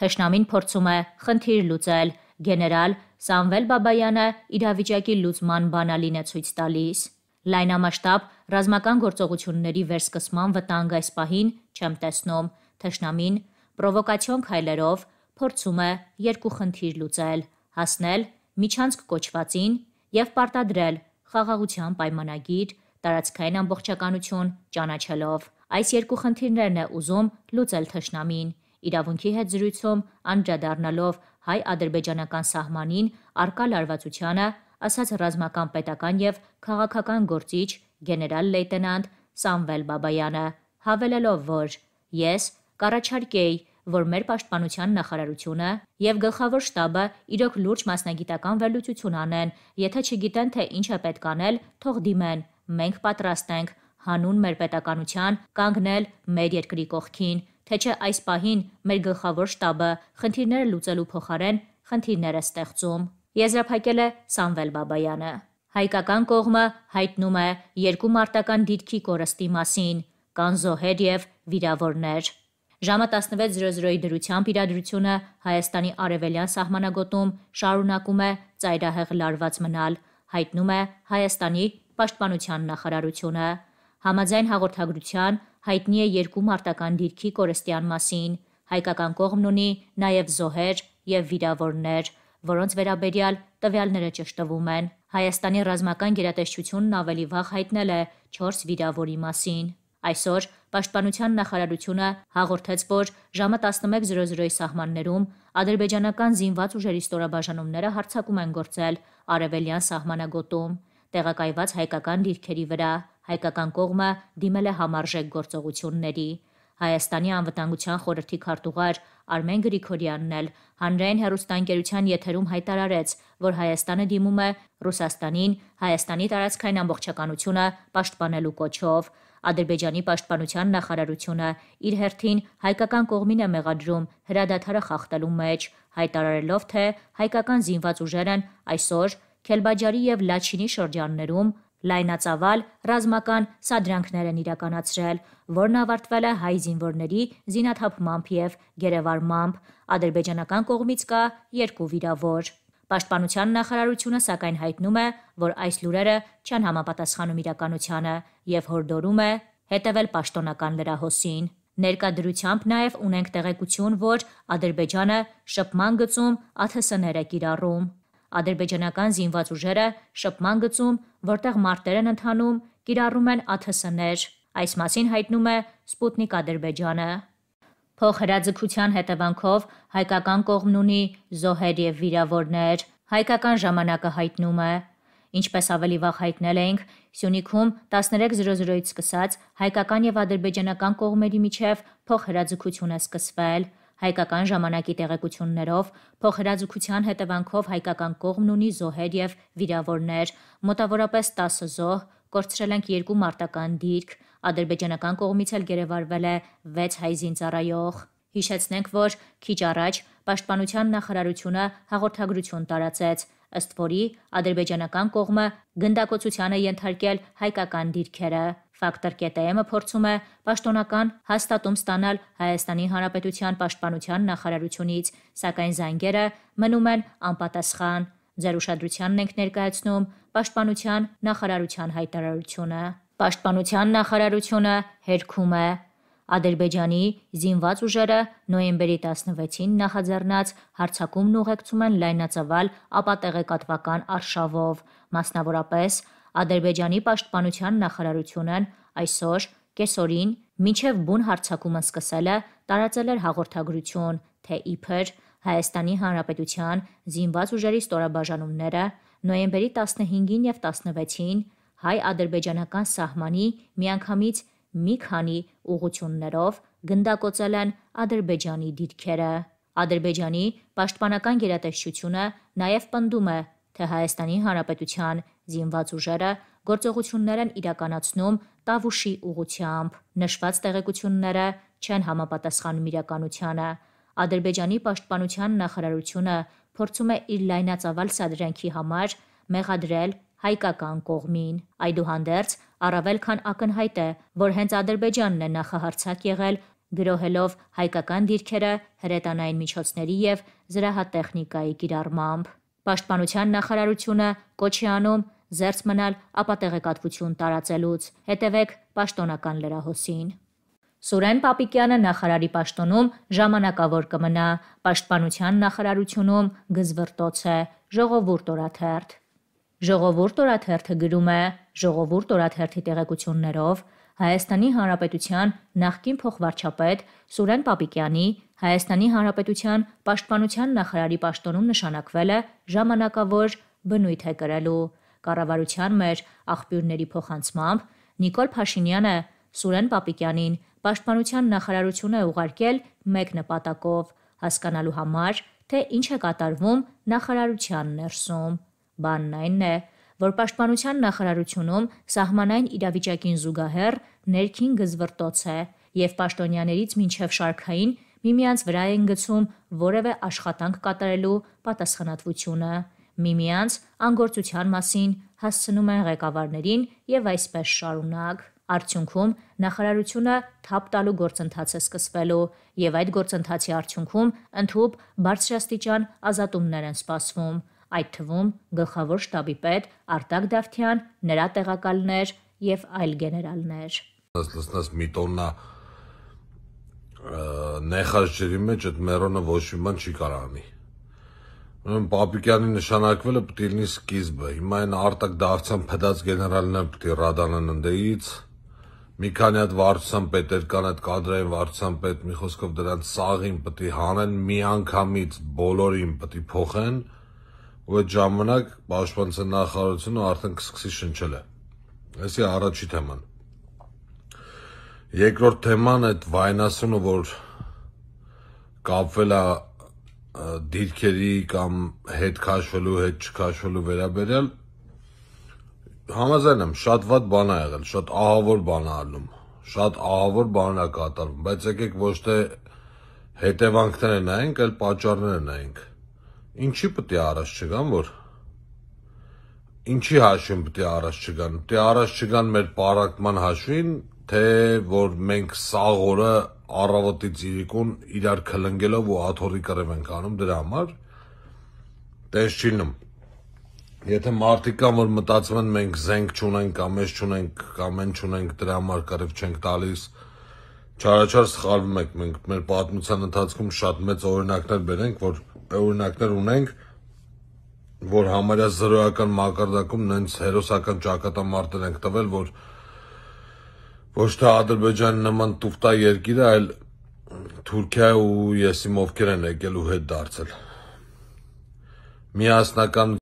Թշնամին փորձում է խնդիր լուծել։ Գեներալ Սամվել Բաբայանը իրավիճակի լուծման բանալին է ցույց տալիս։ Լայնամասշտաբ ռազմական գործողությունների վերսկսման վտանգ այս պահին չեմ տեսնում։ Թշնամին պրովոկացիոն քայլերով փորձում է երկու խնդիր լուծել՝ հասնել միջանցք կոչվածին եւ պարտադրել խաղաղության պայմանագիր տարածքային ամբողջականություն ճանաչելով։ Այս երկու խնդիրներն է ուզում լուծել Թշնամին իրավունքի հետ զրույցում անդրադառնալով հայ-ադրբեջանական սահմանին առկա լարվածությանը, ասաց ռազմական պետական եւ քաղաքական գործիչ գեներալ լեյտենանտ Սամվել Բաբայանը, հավելելով, որ ես կառաջարկեի, որ մեր պաշտպանության նախարարությունը եւ գլխավոր շտաբը իրոք լուրջ մասնագիտական վերլուծություն անեն, եթե չգիտեն թե ինչ է պետք անել, թող դիմեն։ Մենք պատրաստ ենք հանուն մեր պետականության կանգնել մեր երկրի կողքին թե չէ այս պահին մեր գլխավոր շտաբը խնդիրները լուծելու փոխարեն խնդիրներ է ստեղծում։ Եզրափակել է Սամվել Բաբայանը։ Հայկական կողմը հայտնում է երկու մարտական դիրքի կորստի մասին՝ կան զոհեր եւ վիրավորներ։ Ժամը 16:00-ի դրությամբ իրադրությունը Հայաստանի արևելյան սահմանագոտում շարունակում է ծայրահեղ լարված մնալ, հայտնում է Հայաստանի պաշտպանության նախարարությունը։ Համաձայն հաղորդագրության հայտնի է երկու մարտական դիրքի կորստյան մասին։ Հայկական կողմն ունի նաև զոհեր եւ վիրավորներ, որոնց վերաբերյալ տվյալները ճշտվում են։ Հայաստանի ռազմական գերատեսչությունն ավելի վաղ հայտնել է 4 վիրավորի մասին։ Այսօր Պաշտպանության նախարարությունը հաղորդեց, որ ժամը 11:00-ի սահմաններում ադրբեջանական զինված ուժերի ստորաբաժանումները հարձակում են գործել արևելյան սահմանագոտում, տեղակայված հայկական դիրքերի վրա հայկական կողմը դիմել է համարժեք գործողությունների։ Հայաստանի անվտանգության խորհրդի քարտուղար Արմեն Գրիգորյանն էլ հանրային հերոստանգերության եթերում հայտարարեց, որ Հայաստանը դիմում է Ռուսաստանին Հայաստանի տարածքային ամբողջականությունը պաշտպանելու կոչով։ Ադրբեջանի պաշտպանության նախարարությունը իր հերթին հայկական կողմին է մեղադրում հրադադարը խախտելու մեջ, հայտարարելով, թե հայկական զինված ուժերն այսօր Քելբաջարի եւ Լաչինի շրջաններում լայնածավալ ռազմական սադրանքներ են իրականացրել, որն ավարտվել է հայ զինվորների զինաթափմամբ եւ գերեվարմամբ։ Ադրբեջանական կողմից կա երկու վիրավոր։ Պաշտպանության նախարարությունը սակայն հայտնում է, որ այս լուրերը չեն համապատասխանում իրականությանը եւ հորդորում է հետևել պաշտոնական լրահոսին։ Ներկայդրությամբ նաև ունենք տեղեկություն, որ Ադրբեջանը շփման գծում ԱԹՍ-ներ է կիրառում ադրբեջանական զինված ուժերը շփման գծում, որտեղ մարտեր են ընթանում, կիրառում են ԱԹՍ-ներ։ Այս մասին հայտնում է Սպուտնիկ Ադրբեջանը։ Փոխհրաձգության հետևանքով հայկական կողմն ունի զոհեր եւ վիրավորներ, հայկական ժամանակը հայտնում է։ Ինչպես ավելի վաղ հայտնել էինք, Սյունիքում 13:00-ից սկսած հայկական եւ ադրբեջանական կողմերի միջև փոխհրաձգություն է սկսվել։ Հայկական ժամանակի տեղեկություններով փոխհրաձգության հետևանքով հայկական կողմն ունի զոհեր եւ վիրավորներ, մոտավորապես 10 զոհ, կորցրել ենք երկու մարտական դիրք, ադրբեջանական կողմից էլ գերեվարվել է 6 հայ զինծառայող։ Հիշեցնենք, որ քիչ առաջ Պաշտպանության նախարարությունը հաղորդագրություն տարածեց, ըստ որի ադրբեջանական կողմը գնդակոծության է ենթարկել հայկական դիրքերը։ Ֆակտոր կետայմը փորձում է պաշտոնական հաստատում ստանալ Հայաստանի Հանրապետության Պաշտպանության նախարարությունից, սակայն զանգերը մնում են անպատասխան։ Ձեր ուշադրությանն ենք ներկայացնում Պաշտպանության նախարարության հայտարարությունը։ Պաշտպանության նախարարությունը հերքում է Ադրբեջանի զինված ուժերը նոյեմբերի 16-ին նախաձեռնած հարձակումն ուղեկցում են լայնածավալ ապատեղեկատվական արշավով։ Մասնավորապես, Ադրբեջանի պաշտպանության նախարարությունն այսօր կեսօրին «Մինչև բուն հարձակումը սկսելը» տարածել էր հաղորդագրություն, թե իբր Հայաստանի Հանրապետության զինված ուժերի ստորաբաժանումները նոյեմբերի 15-ին և 16-ին հայ-ադրբեջանական սահմանի միանգամից մի քանի ուղություններով գնդակոծել են Ադրբեջանի դիրքերը։ Ադրբեջանի պաշտպանական գերատեսչությունը նաև պնդում է, թե Հայաստանի Հանրապետության զինված ուժերը գործողություններ են իրականացնում Տավուշի ուղությամբ։ Նշված տեղեկությունները չեն համապատասխանում իրականությանը։ Ադրբեջանի պաշտպանության նախարարությունը փորձում է իր լայնածավալ սադրանքի համար մեղադրել հայկական կողմին։ Այդուհանդերձ առավել քան ակնհայտ է, որ հենց Ադրբեջանն է նախահարձակ եղել գրոհելով հայկական դիրքերը հրետանային միջոցների եւ զրահատեխնիկայի կիրառմամբ։ Պաշտպանության նախարարությունը կոչ է անում զերծ մնալ ապատեղեկատվություն տարածելուց։ Հետևեք պաշտոնական լրահոսին։ Սուրեն Պապիկյանը նախարարի պաշտոնում ժամանակավոր կմնա, պաշտպանության նախարարությունում գզվրտոց է, ժողովուրդ օրաթերթ։ Ժողովուրդ օրաթերթը գրում է. «Ժողովուրդ օրաթերթի տեղեկություններով Հայաստանի Հանրապետության նախկին փոխվարչապետ Սուրեն Պապիկյանի Հայաստանի Հանրապետության պաշտպանության նախարարի պաշտոնում նշանակվելը ժամանակավոր բնույթ է կրելու»։ Կառավարության մեջ աղբյուրների փոխանցմամբ Նիկոլ Փաշինյանը Սուրեն Պապիկյանին պաշտպանության նախարարություն է ուղարկել մեկ նպատակով՝ հասկանալու համար, թե ինչ է կատարվում նախարարության ներսում։ Բանն այն է, որ Պաշտպանության նախարարությունում սահմանային իրավիճակին զուգահեռ ներքին գզվռտոց է եւ պաշտոնյաներից մինչև շարքային միմյանց վրա են գցում որևէ աշխատանք կատարելու պատասխանատվությունը։ Միմյանց անգործության մասին հասցնում են ղեկավարներին եւ այսպես շարունակ։ Արդյունքում նախարարությունը թափ տալու գործընթաց է սկսվելու եւ այդ գործընթացի արդյունքում ընդհանուր բարձրաստիճան ազատումներ են սպասվում այդ թվում գլխավոր շտաբի պետ Արտակ Դավթյան, նրա տեղակալներ եւ այլ գեներալներ։ Լսնաս մի տոննա նեխած ջրի մեջ այդ մերոնը ոչ մի բան չի կարող անի։ Ուրեմն Պապիկյանի նշանակվելը պետք է լինի սկիզբը։ Հիմա այն Արտակ Դավթյան փդած գեներալներն պետք է ռադանան ընդեից մի քանի հատ վարչության պետեր կան այդ կադրային վարչության պետ մի խոսքով դրանց սաղին պետք է հանեն մի անգամից բոլորին պետք է փոխեն ու այդ ժամանակ պաշտպանության նախարարությունը արդեն կսկսի շնչել է։ Այսի առաջի թեման։ Երկրորդ թեման այդ վայնասունը, որ կապվել է դիրքերի կամ հետ քաշվելու, հետ չքաշվելու վերաբերյալ համաձայն եմ, շատ ված բան է եղել, շատ ահավոր բան է անում, շատ ահավոր բան է կատարվում, բայց եկեք ոչ թե հետևանքները նայենք, այլ պատճառները նայենք։ նա Ինչի պետք է առաջ չգան, որ ինչի հաշվին պետք է առաջ չգան։ Պետք է առաջ չգան մեր պարակման հաշվին, թե որ մենք սաղ օրը առավոտից իրիկուն իրար քլնգելով ու աթորի կռև ենք անում դրա համար։ Տես չի լինում։ Եթե մարդիկ կան, որ մտածում են մենք զենք չունենք, կամ ես չունենք, կամ են չունենք, դրա համար կռև չենք տալիս, չենք չարաչար սխալվում եք, մենք մեր պատմության ընթացքում շատ մեծ օրինակներ բերենք, որ օրինակներ ունենք, որ համարյա զրոյական մակարդակում նենց հերոսական ճակատամարտեր ենք տվել, որ ոչ թե Ադրբեջանի նման տուֆտա երկիրը, այլ Թուրքիա ու եսիմ ովքեր են եկել ու հետ դարձել։ Միասնական